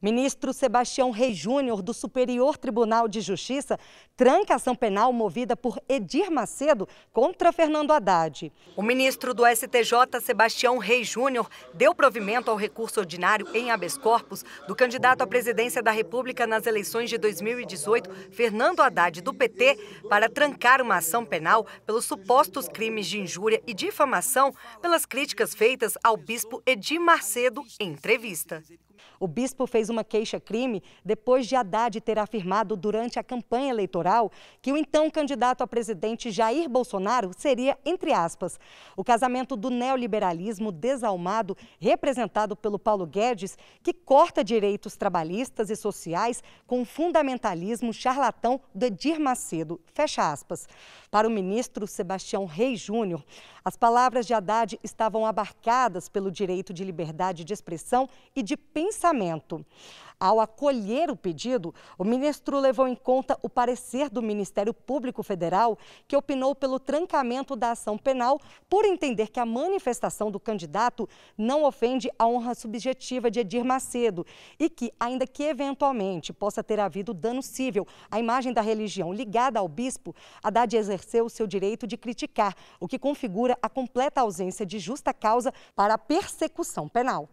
Ministro Sebastião Rei Júnior, do Superior Tribunal de Justiça, tranca ação penal movida por Edir Macedo contra Fernando Haddad. O ministro do STJ, Sebastião Rei Júnior, deu provimento ao recurso ordinário em habeas corpus do candidato à presidência da República nas eleições de 2018, Fernando Haddad, do PT, para trancar uma ação penal pelos supostos crimes de injúria e difamação pelas críticas feitas ao bispo Edir Macedo em entrevista. O bispo fez uma queixa-crime depois de Haddad ter afirmado durante a campanha eleitoral que o então candidato a presidente Jair Bolsonaro seria, entre aspas, o casamento do neoliberalismo desalmado representado pelo Paulo Guedes, que corta direitos trabalhistas e sociais com o fundamentalismo charlatão do Edir Macedo. Fecha aspas. Para o ministro Sebastião Reis Júnior, as palavras de Haddad estavam abarcadas pelo direito de liberdade de expressão e de pensamento pensamento. Ao acolher o pedido, o ministro levou em conta o parecer do Ministério Público Federal, que opinou pelo trancamento da ação penal por entender que a manifestação do candidato não ofende a honra subjetiva de Edir Macedo e que, ainda que eventualmente possa ter havido dano cível à imagem da religião ligada ao bispo, Haddad exerceu o seu direito de criticar, o que configura a completa ausência de justa causa para a persecução penal.